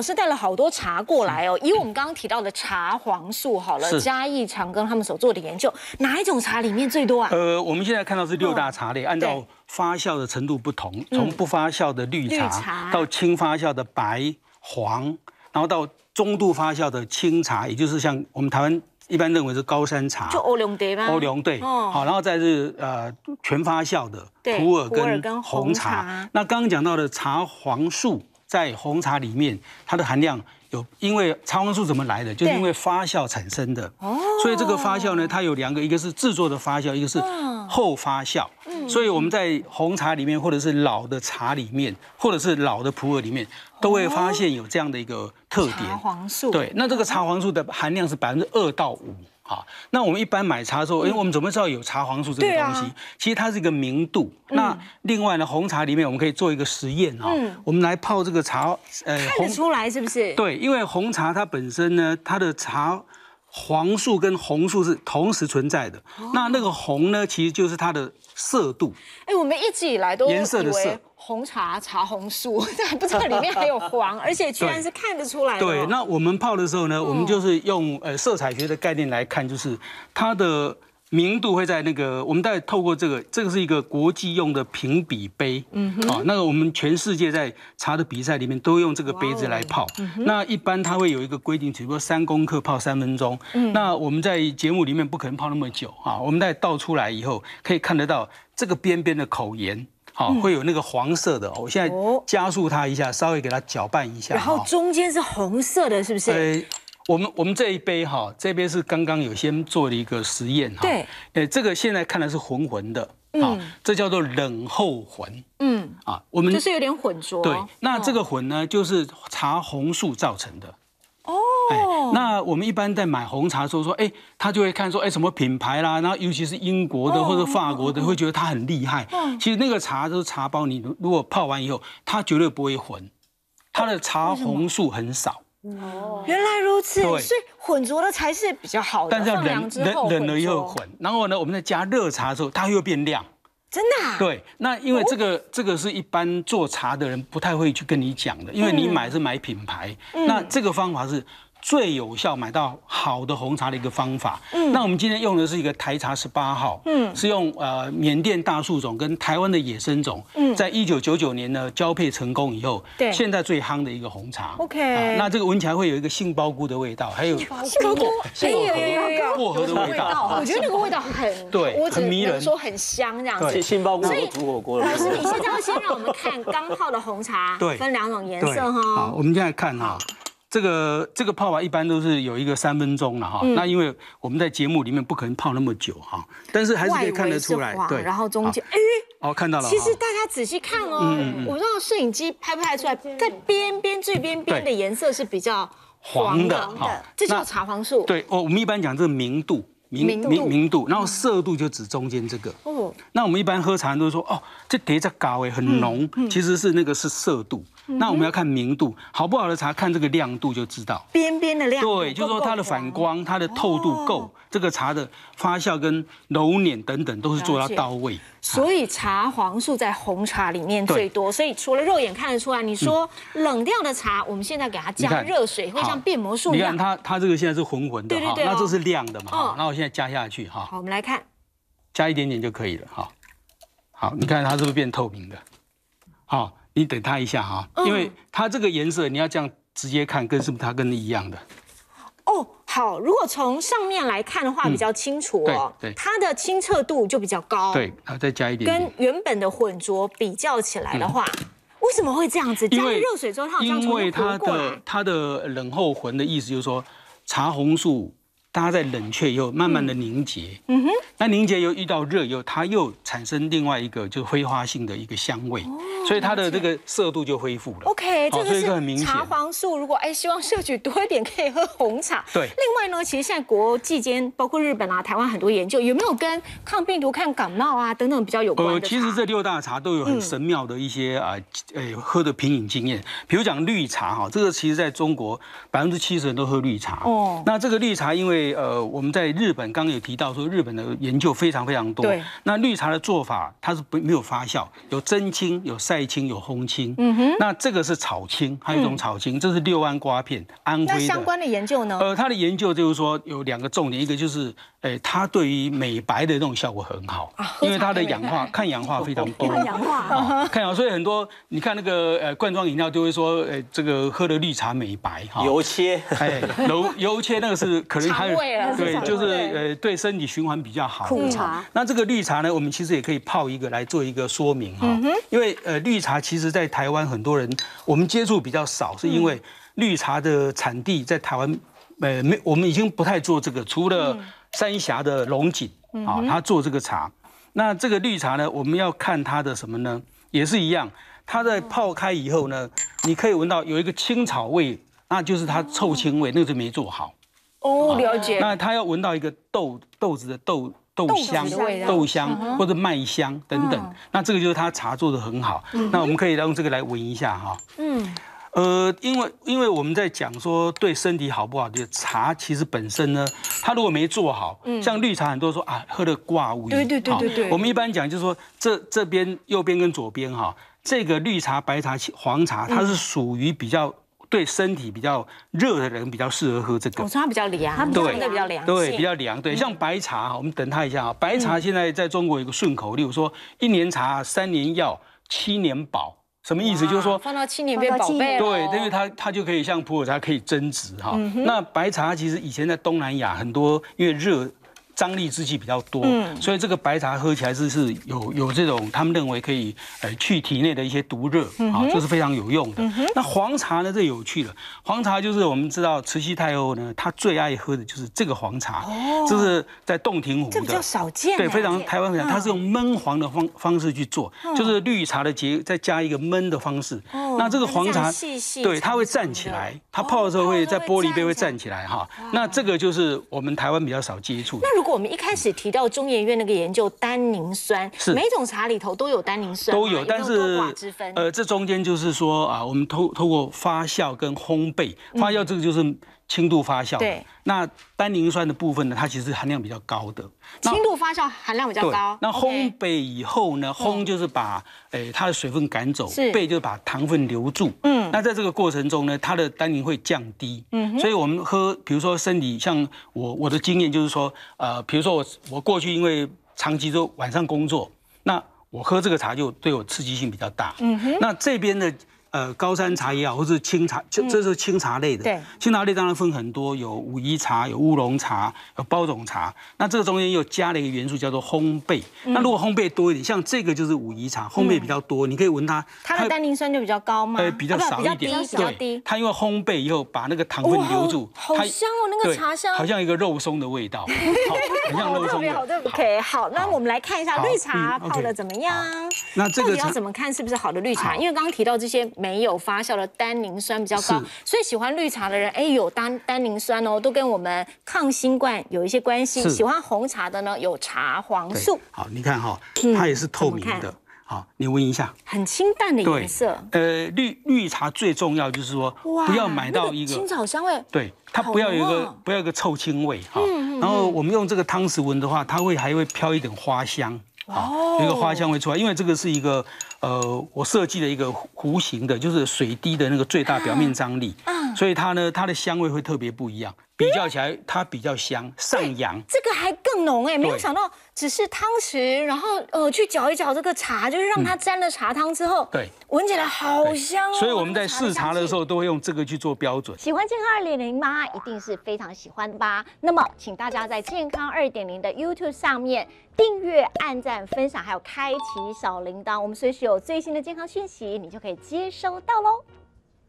我是带了好多茶过来哦，以我们刚刚提到的茶黄素，好了，嘉义长庚他们所做的研究，哪一种茶里面最多啊？呃，我们现在看到是六大茶类，按照发酵的程度不同，从不发酵的绿茶到轻发酵的白、黄，然后到中度发酵的青茶，也就是像我们台湾一般认为是高山茶。就欧龙茶嘛。欧龙对，好，然后再是呃全发酵的普洱跟红茶。那刚刚讲到的茶黄素。在红茶里面，它的含量有，因为茶黄素怎么来的？就是因为发酵产生的哦。所以这个发酵呢，它有两个，一个是制作的发酵，一个是后发酵。嗯。所以我们在红茶里面，或者是老的茶里面，或者是老的普洱里面，都会发现有这样的一个特点。茶黄素。对，那这个茶黄素的含量是百分之二到五。好，那我们一般买茶的时候，哎，我们怎么知道有茶黄素这个东西？其实它是一个明度。那另外呢，红茶里面我们可以做一个实验啊，我们来泡这个茶，呃，看得出来是不是？对，因为红茶它本身呢，它的茶黄素跟红素是同时存在的。那那个红呢，其实就是它的色度。哎，我们一直以来都颜色的色。红茶茶红素，不知道里面还有黄，而且居然是看得出来。的。对，那我们泡的时候呢，我们就是用呃色彩学的概念来看，就是它的明度会在那个，我们在透过这个，这个是一个国际用的评比杯，嗯，哼，啊，那个我们全世界在茶的比赛里面都用这个杯子来泡。那一般它会有一个规定，比如说三公克泡三分钟。那我们在节目里面不可能泡那么久啊，我们在倒出来以后可以看得到这个边边的口沿。好，会有那个黄色的，我现在加速它一下，稍微给它搅拌一下。然后中间是红色的，是不是？对。我们我们这一杯哈，这边是刚刚有先做了一个实验哈。对。呃，这个现在看来是混混的，啊，这叫做冷后混，嗯，啊，我们就是有点浑浊。对，那这个混呢，就是茶红素造成的。那我们一般在买红茶的时候说，哎，他就会看说，哎，什么品牌啦，然后尤其是英国的或者法国的，会觉得它很厉害。其实那个茶都是茶包，你如果泡完以后，它绝对不会混，它的茶红素很少。哦，原来如此。所以混浊的才是比较好的。但是要冷冷冷了后混，然后呢，我们在加热茶的时候，它又变亮。真的？对。那因为这个这个是一般做茶的人不太会去跟你讲的，因为你买是买品牌，那这个方法是。最有效买到好的红茶的一个方法。嗯，那我们今天用的是一个台茶十八号。嗯，是用呃缅甸大树种跟台湾的野生种，在一九九九年呢交配成功以后，对，现在最夯的一个红茶。OK。啊，那这个闻起来会有一个杏鲍菇的味道，还有杏鲍菇，杏鲍菇、薄荷的味道。我觉得那个味道很对，很迷人，说很香这样。子。杏鲍菇。煮火锅。老师，你现在要先让我们看刚泡的红茶，对，分两种颜色哈。好，我们现在看哈。这个这个泡完一般都是有一个三分钟了哈。那因为我们在节目里面不可能泡那么久哈，但是还是可以看得出来。对，然后中间哎，哦看到了。其实大家仔细看哦，我不知道摄影机拍不拍出来，在边边最边边的颜色是比较黄的，这是叫茶黄素。对，哦，我们一般讲这个明度。明明明度，然后色度就指中间这个。哦。那我们一般喝茶都是说，哦，这碟在高哎，很浓，其实是那个是色度。那我们要看明度，好不好的茶看这个亮度就知道。边边的亮。度。对，就是说它的反光、它的透度够，这个茶的发酵跟揉捻等等都是做到到位。所以茶黄素在红茶里面最多，所以除了肉眼看得出来，你说冷调的茶，我们现在给它加热水，会像变魔术一样。你看它，它这个现在是浑浑的，对对对，那这是亮的嘛。那我现在加下去哈。好，我们来看，加一点点就可以了，哈。好，你看它是不是变透明的？好，你等它一下哈，因为它这个颜色你要这样直接看，跟是不是它跟你一样的？好，如果从上面来看的话，比较清楚哦。对，它的清澈度就比较高。对，然后再加一点。跟原本的混浊比较起来的话，为什么会这样子？加为热水中它好像因为它的它的冷后魂的意思就是说，茶红素它在冷却以后慢慢的凝结。嗯哼。那凝结又遇到热以后，它又产生另外一个就是挥发性的一个香味。所以它的这个色度就恢复了。OK，这个是很明显。茶黄素。如果哎希望摄取多一点，可以喝红茶。对。另外呢，其实现在国际间包括日本啊、台湾很多研究，有没有跟抗病毒、抗感冒啊等等比较有关的呃，其实这六大茶都有很神妙的一些啊，哎喝的品饮经验。比如讲绿茶哈，这个其实在中国百分之七十人都喝绿茶。哦。那这个绿茶因为呃我们在日本刚刚有提到说日本的研究非常非常多。对。那绿茶的做法它是不没有发酵，有蒸青，有晒。绿青有红青，嗯哼，那这个是草青，还有一种草青，这是六安瓜片，安徽相关的研究呢？呃，它的研究就是说有两个重点，一个就是，哎，它对于美白的那种效果很好，因为它的氧化、抗氧化非常多。抗氧化，看啊，所以很多你看那个呃罐装饮料就会说，哎，这个喝的绿茶美白。油切，哎，油油切那个是可能有对，就是呃对身体循环比较好。苦茶，那这个绿茶呢，我们其实也可以泡一个来做一个说明啊，因为呃绿。绿茶其实，在台湾很多人我们接触比较少，是因为绿茶的产地在台湾，呃，没我们已经不太做这个，除了三峡的龙井啊，他做这个茶。那这个绿茶呢，我们要看它的什么呢？也是一样，它在泡开以后呢，你可以闻到有一个青草味，那就是它臭青味，那就没做好。哦，了解。那它要闻到一个豆豆子的豆。豆香、豆香或者麦香等等，那这个就是它茶做的很好。那我们可以用这个来闻一下哈。嗯，呃，因为因为我们在讲说对身体好不好，是茶其实本身呢，它如果没做好，像绿茶很多说啊，喝的挂物。对对对对对。我们一般讲就是说，这这边右边跟左边哈，这个绿茶、白茶、黄茶，它是属于比较。对身体比较热的人比较适合喝这个，它比较凉，它对比较凉，对，比较凉。对，像白茶，我们等他一下啊。白茶现在在中国有一个顺口溜，说一年茶，三年药，七年宝，什么意思？就是说放到七年变宝贝。对，因为它它就可以像普洱茶可以增值哈。那白茶其实以前在东南亚很多，因为热。张力之气比较多，所以这个白茶喝起来是是有有这种他们认为可以呃去体内的一些毒热，啊，这是非常有用的。那黄茶呢？这有趣了。黄茶就是我们知道慈禧太后呢，她最爱喝的就是这个黄茶，这是在洞庭湖的，比较少见。对，非常台湾非常，它是用焖黄的方方式去做，就是绿茶的结再加一个焖的方式。那这个黄茶，对，它会站起来，它泡的时候会在玻璃杯会站起来哈。那这个就是我们台湾比较少接触。那如果我们一开始提到中研院那个研究单宁酸，是每种茶里头都有单宁酸，都有，但是呃，这中间就是说啊，我们通通过发酵跟烘焙，发酵这个就是。轻度发酵，对。那单宁酸的部分呢？它其实含量比较高的。轻度发酵含量比较高。那烘焙以后呢？烘就是把诶它的水分赶走，是。焙就是把糖分留住。嗯。那在这个过程中呢，它的单宁会降低。嗯。所以我们喝，比如说身体，像我我的经验就是说，呃，比如说我我过去因为长期都晚上工作，那我喝这个茶就对我刺激性比较大。嗯哼。那这边的。呃，高山茶也好，或是清茶，这这是清茶类的。对，清茶类当然分很多，有武夷茶，有乌龙茶，有包种茶。那这个中间又加了一个元素，叫做烘焙。那如果烘焙多一点，像这个就是武夷茶，烘焙比较多，你可以闻它，它的单宁酸就比较高吗？对，比较少，一点，比较低。它因为烘焙以后把那个糖分留住，好香哦，那个茶香，好像一个肉松的味道，好像肉松的。好，那我们来看一下绿茶泡的怎么样。那这个到底要怎么看是不是好的绿茶？因为刚刚提到这些没有发酵的单宁酸比较高，所以喜欢绿茶的人，哎，有单单宁酸哦，都跟我们抗新冠有一些关系。喜欢红茶的呢，有茶黄素。好，你看哈，它也是透明的。好，你闻一下，很清淡的颜色。呃，绿绿茶最重要就是说，不要买到一个青草香味。对，它不要有一个不要一个臭青味。哈，然后我们用这个汤匙闻的话，它会还会飘一点花香。好，一个花香味出来，因为这个是一个，呃，我设计的一个弧形的，就是水滴的那个最大表面张力，所以它呢，它的香味会特别不一样。比较起来，它比较香，上扬。这个还更浓哎，没有想到，只是汤匙，然后呃去搅一搅这个茶，就是让它沾了茶汤之后，对，闻起来好香哦。所以我们在试茶的时候都会用这个去做标准。喜欢健康二点零吗？一定是非常喜欢吧。那么，请大家在健康二点零的 YouTube 上面订阅、按赞、分享，还有开启小铃铛，我们随时有最新的健康讯息，你就可以接收到喽。